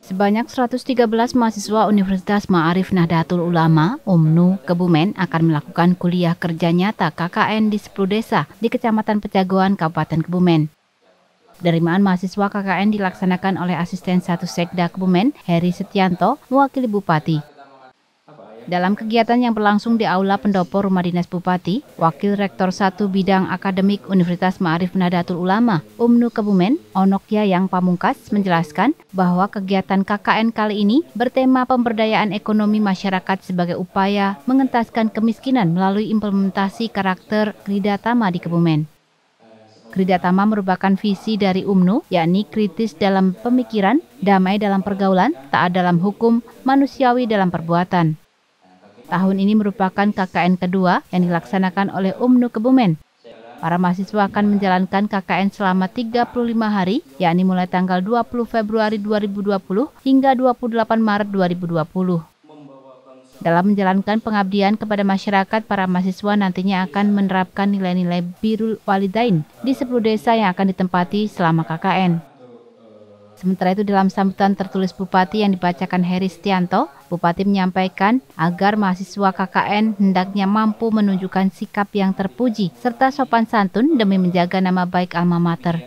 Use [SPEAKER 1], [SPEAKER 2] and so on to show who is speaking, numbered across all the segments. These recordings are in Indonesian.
[SPEAKER 1] Sebanyak 113 mahasiswa Universitas Ma'arif Nahdlatul Ulama, UMNU, Kebumen akan melakukan kuliah kerja nyata KKN di 10 desa di Kecamatan Pejagoan, Kabupaten Kebumen. Penerimaan mahasiswa KKN dilaksanakan oleh asisten satu sekda Kebumen, Heri Setianto, mewakili Bupati. Dalam kegiatan yang berlangsung di Aula Pendopo Rumah Dinas Bupati, Wakil Rektor Satu Bidang Akademik Universitas Ma'arif Nadatul Ulama, Umnu Kebumen, Onok Yayang Pamungkas menjelaskan bahwa kegiatan KKN kali ini bertema pemberdayaan ekonomi masyarakat sebagai upaya mengentaskan kemiskinan melalui implementasi karakter tama di Kebumen. Kridatama merupakan visi dari UMNU, yakni kritis dalam pemikiran, damai dalam pergaulan, taat dalam hukum, manusiawi dalam perbuatan. Tahun ini merupakan KKN kedua yang dilaksanakan oleh UMNU Kebumen. Para mahasiswa akan menjalankan KKN selama 35 hari, yakni mulai tanggal 20 Februari 2020 hingga 28 Maret 2020. Dalam menjalankan pengabdian kepada masyarakat, para mahasiswa nantinya akan menerapkan nilai-nilai birul walidain di 10 desa yang akan ditempati selama KKN. Sementara itu dalam sambutan tertulis Bupati yang dibacakan Heri Stianto, Bupati menyampaikan agar mahasiswa KKN hendaknya mampu menunjukkan sikap yang terpuji serta sopan santun demi menjaga nama baik alma mater.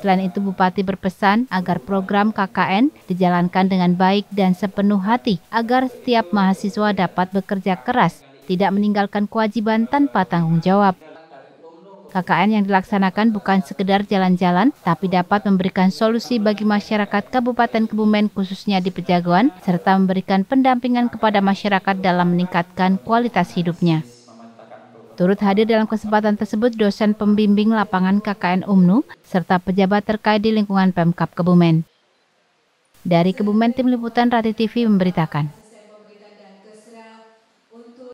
[SPEAKER 1] Selain itu, Bupati berpesan agar program KKN dijalankan dengan baik dan sepenuh hati agar setiap mahasiswa dapat bekerja keras, tidak meninggalkan kewajiban tanpa tanggung jawab. KKN yang dilaksanakan bukan sekedar jalan-jalan, tapi dapat memberikan solusi bagi masyarakat Kabupaten Kebumen khususnya di Pejagoan, serta memberikan pendampingan kepada masyarakat dalam meningkatkan kualitas hidupnya. Turut hadir dalam kesempatan tersebut dosen pembimbing lapangan KKN UMNU serta pejabat terkait di lingkungan Pemkap Kebumen. Dari Kebumen, Tim Liputan Rati TV memberitakan.